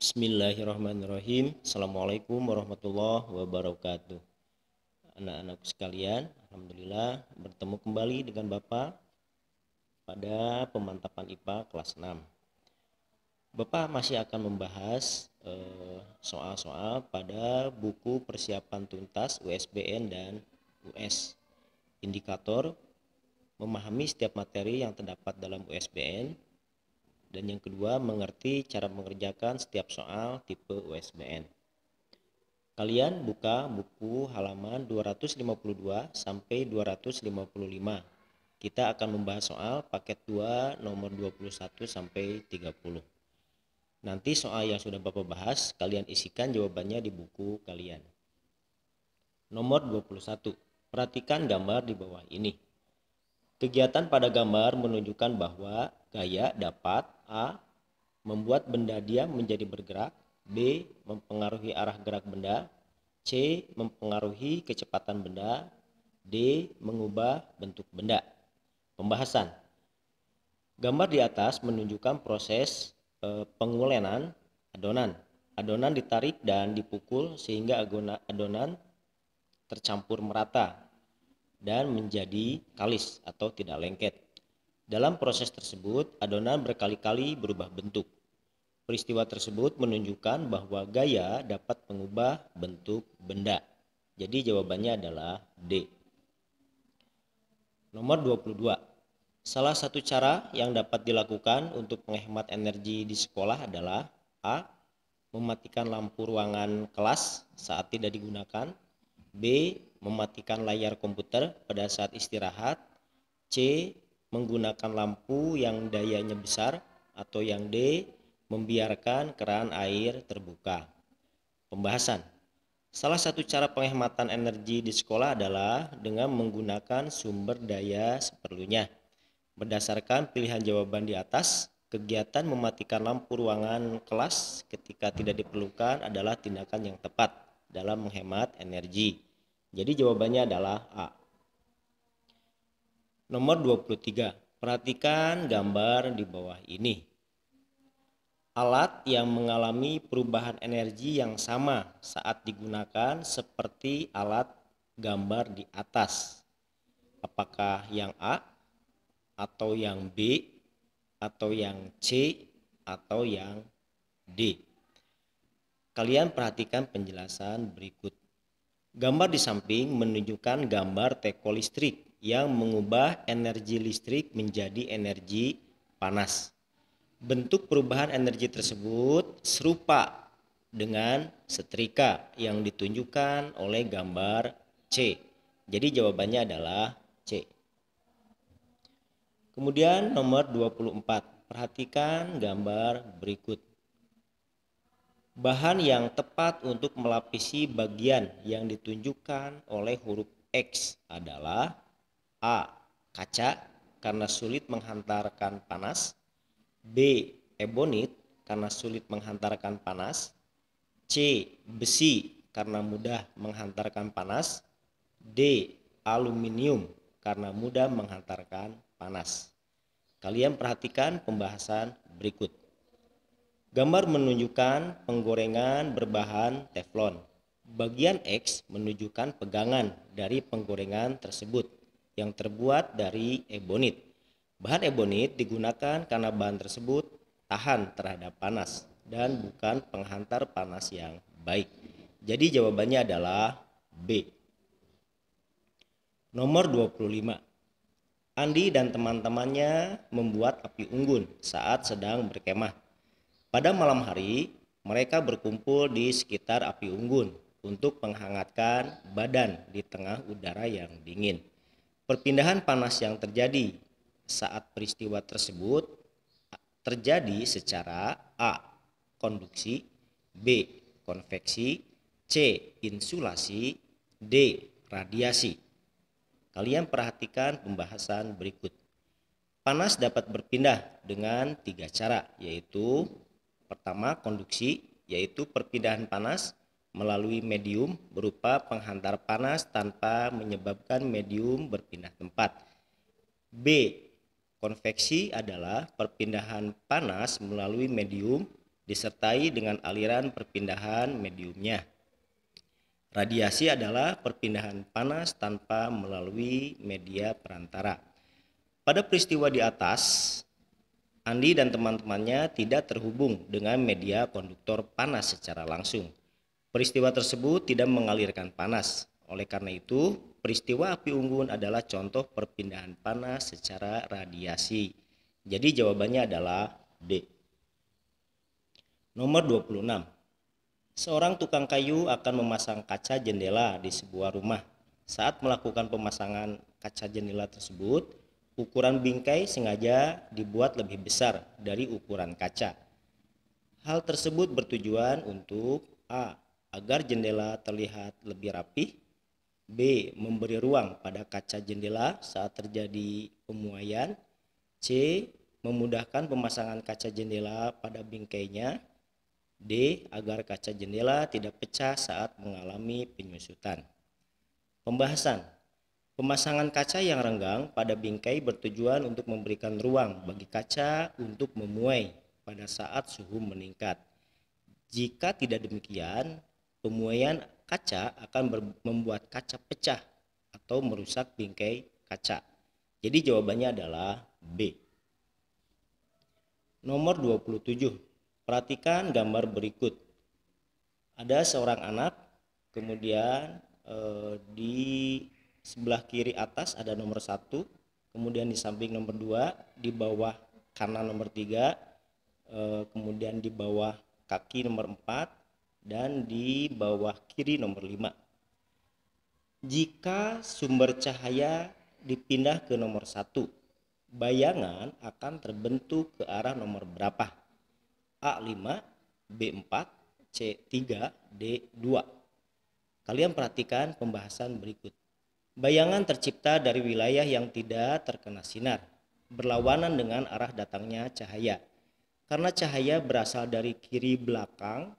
Bismillahirrahmanirrahim. Assalamualaikum warahmatullahi wabarakatuh. anak anak sekalian, alhamdulillah bertemu kembali dengan Bapak pada pemantapan IPA kelas 6. Bapak masih akan membahas eh, soal-soal eh, pada buku persiapan tuntas USBN dan US. Indikator memahami setiap materi yang terdapat dalam USBN dan yang kedua mengerti cara mengerjakan setiap soal tipe USBN. Kalian buka buku halaman 252 sampai 255. Kita akan membahas soal paket 2 nomor 21 sampai 30. Nanti soal yang sudah Bapak bahas, kalian isikan jawabannya di buku kalian. Nomor 21. Perhatikan gambar di bawah ini. Kegiatan pada gambar menunjukkan bahwa gaya dapat A. Membuat benda diam menjadi bergerak. B. Mempengaruhi arah gerak benda. C. Mempengaruhi kecepatan benda. D. Mengubah bentuk benda. Pembahasan. Gambar di atas menunjukkan proses e, pengulenan adonan. Adonan ditarik dan dipukul sehingga adonan tercampur merata dan menjadi kalis atau tidak lengket. Dalam proses tersebut, adonan berkali-kali berubah bentuk. Peristiwa tersebut menunjukkan bahwa gaya dapat mengubah bentuk benda. Jadi jawabannya adalah D. Nomor 22. Salah satu cara yang dapat dilakukan untuk menghemat energi di sekolah adalah A. Mematikan lampu ruangan kelas saat tidak digunakan. B. Mematikan layar komputer pada saat istirahat. C menggunakan lampu yang dayanya besar atau yang D membiarkan keran air terbuka. Pembahasan Salah satu cara penghematan energi di sekolah adalah dengan menggunakan sumber daya seperlunya. Berdasarkan pilihan jawaban di atas, kegiatan mematikan lampu ruangan kelas ketika tidak diperlukan adalah tindakan yang tepat dalam menghemat energi. Jadi jawabannya adalah A. Nomor 23. Perhatikan gambar di bawah ini. Alat yang mengalami perubahan energi yang sama saat digunakan seperti alat gambar di atas. Apakah yang A atau yang B atau yang C atau yang D. Kalian perhatikan penjelasan berikut. Gambar di samping menunjukkan gambar teko listrik yang mengubah energi listrik menjadi energi panas. Bentuk perubahan energi tersebut serupa dengan setrika yang ditunjukkan oleh gambar C. Jadi jawabannya adalah C. Kemudian nomor 24. Perhatikan gambar berikut. Bahan yang tepat untuk melapisi bagian yang ditunjukkan oleh huruf X adalah A. Kaca karena sulit menghantarkan panas B. Ebonit karena sulit menghantarkan panas C. Besi karena mudah menghantarkan panas D. Aluminium karena mudah menghantarkan panas Kalian perhatikan pembahasan berikut Gambar menunjukkan penggorengan berbahan teflon Bagian X menunjukkan pegangan dari penggorengan tersebut yang terbuat dari ebonit. Bahan ebonit digunakan karena bahan tersebut tahan terhadap panas dan bukan penghantar panas yang baik. Jadi jawabannya adalah B. Nomor 25. Andi dan teman-temannya membuat api unggun saat sedang berkemah. Pada malam hari, mereka berkumpul di sekitar api unggun untuk menghangatkan badan di tengah udara yang dingin. Perpindahan panas yang terjadi saat peristiwa tersebut terjadi secara A. konduksi, B. konveksi, C. insulasi, D. radiasi. Kalian perhatikan pembahasan berikut. Panas dapat berpindah dengan tiga cara, yaitu pertama konduksi, yaitu perpindahan panas melalui medium berupa penghantar panas tanpa menyebabkan medium berpindah tempat. B. Konveksi adalah perpindahan panas melalui medium disertai dengan aliran perpindahan mediumnya. Radiasi adalah perpindahan panas tanpa melalui media perantara. Pada peristiwa di atas, Andi dan teman-temannya tidak terhubung dengan media konduktor panas secara langsung Peristiwa tersebut tidak mengalirkan panas. Oleh karena itu, peristiwa api unggun adalah contoh perpindahan panas secara radiasi. Jadi jawabannya adalah D. Nomor 26. Seorang tukang kayu akan memasang kaca jendela di sebuah rumah. Saat melakukan pemasangan kaca jendela tersebut, ukuran bingkai sengaja dibuat lebih besar dari ukuran kaca. Hal tersebut bertujuan untuk A agar jendela terlihat lebih rapi. B. Memberi ruang pada kaca jendela saat terjadi pemuaian. C. Memudahkan pemasangan kaca jendela pada bingkainya. D. Agar kaca jendela tidak pecah saat mengalami penyusutan. Pembahasan Pemasangan kaca yang renggang pada bingkai bertujuan untuk memberikan ruang bagi kaca untuk memuai pada saat suhu meningkat. Jika tidak demikian, Pemuaian kaca akan membuat kaca pecah atau merusak bingkai kaca. Jadi jawabannya adalah B. Nomor 27. Perhatikan gambar berikut. Ada seorang anak, kemudian eh, di sebelah kiri atas ada nomor 1, kemudian di samping nomor 2, di bawah kanan nomor 3, eh, kemudian di bawah kaki nomor 4, dan di bawah kiri nomor 5. Jika sumber cahaya dipindah ke nomor 1, bayangan akan terbentuk ke arah nomor berapa? A5, B4, C3, D2. Kalian perhatikan pembahasan berikut. Bayangan tercipta dari wilayah yang tidak terkena sinar, berlawanan dengan arah datangnya cahaya. Karena cahaya berasal dari kiri belakang,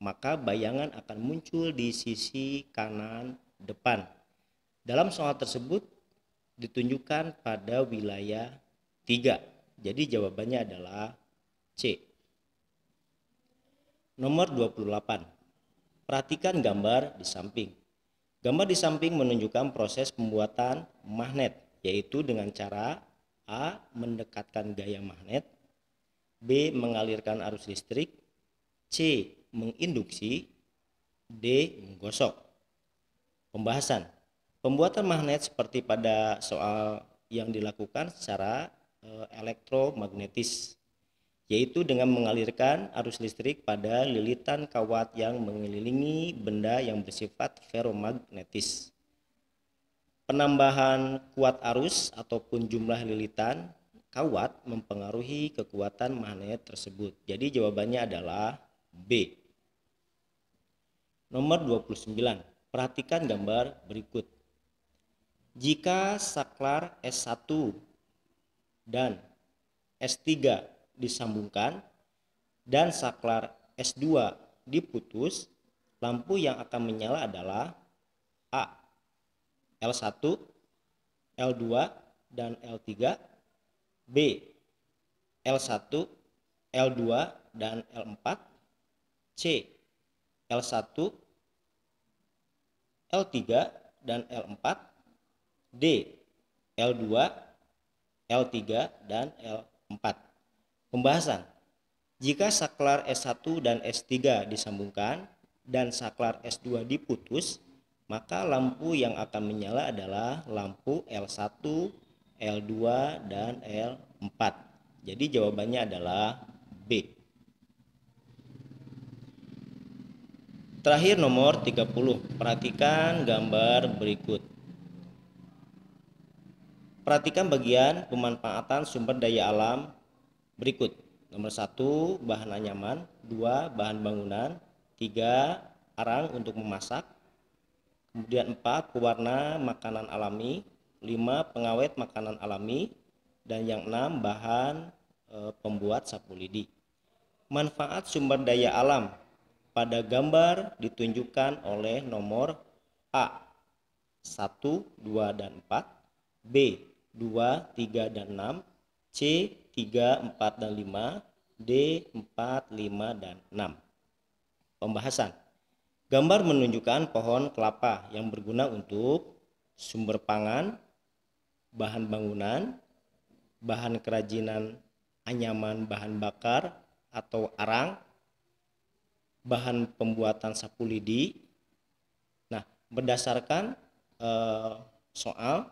maka bayangan akan muncul di sisi kanan depan. Dalam soal tersebut ditunjukkan pada wilayah 3. Jadi jawabannya adalah C. Nomor 28. Perhatikan gambar di samping. Gambar di samping menunjukkan proses pembuatan magnet, yaitu dengan cara A. Mendekatkan gaya magnet B. Mengalirkan arus listrik C menginduksi, D. menggosok. Pembahasan. Pembuatan magnet seperti pada soal yang dilakukan secara eh, elektromagnetis yaitu dengan mengalirkan arus listrik pada lilitan kawat yang mengelilingi benda yang bersifat ferromagnetis. Penambahan kuat arus ataupun jumlah lilitan kawat mempengaruhi kekuatan magnet tersebut. Jadi jawabannya adalah B. Nomor 29. Perhatikan gambar berikut. Jika saklar S1 dan S3 disambungkan dan saklar S2 diputus, lampu yang akan menyala adalah A, L1, L2, dan L3, B, L1, L2, dan L4, C, L1, L3 dan L4, D L2, L3 dan L4. Pembahasan. Jika saklar S1 dan S3 disambungkan dan saklar S2 diputus, maka lampu yang akan menyala adalah lampu L1, L2 dan L4. Jadi jawabannya adalah Terakhir nomor 30. Perhatikan gambar berikut. Perhatikan bagian pemanfaatan sumber daya alam berikut. Nomor 1, bahan anyaman, 2, bahan bangunan, 3, arang untuk memasak, kemudian 4, pewarna makanan alami, 5, pengawet makanan alami, dan yang 6, bahan e, pembuat sapu lidi. Manfaat sumber daya alam pada gambar ditunjukkan oleh nomor A 1, 2, dan 4 B 2, 3, dan 6 C 3, 4, dan 5 D 4, 5, dan 6 Pembahasan Gambar menunjukkan pohon kelapa yang berguna untuk sumber pangan, bahan bangunan, bahan kerajinan anyaman bahan bakar atau arang, bahan pembuatan sapu lidi. Nah, berdasarkan eh, soal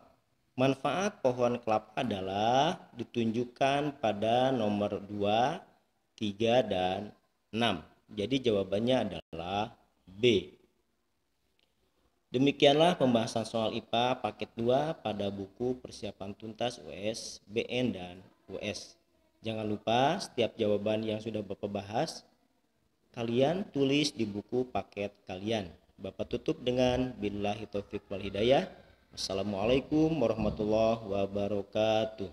manfaat pohon kelapa adalah ditunjukkan pada nomor 2, 3 dan 6. Jadi jawabannya adalah B. Demikianlah pembahasan soal IPA paket 2 pada buku persiapan tuntas US, BN, dan US. Jangan lupa setiap jawaban yang sudah Bapak bahas kalian tulis di buku paket kalian. Bapak tutup dengan billahi taufik wal hidayah. Assalamualaikum warahmatullahi wabarakatuh.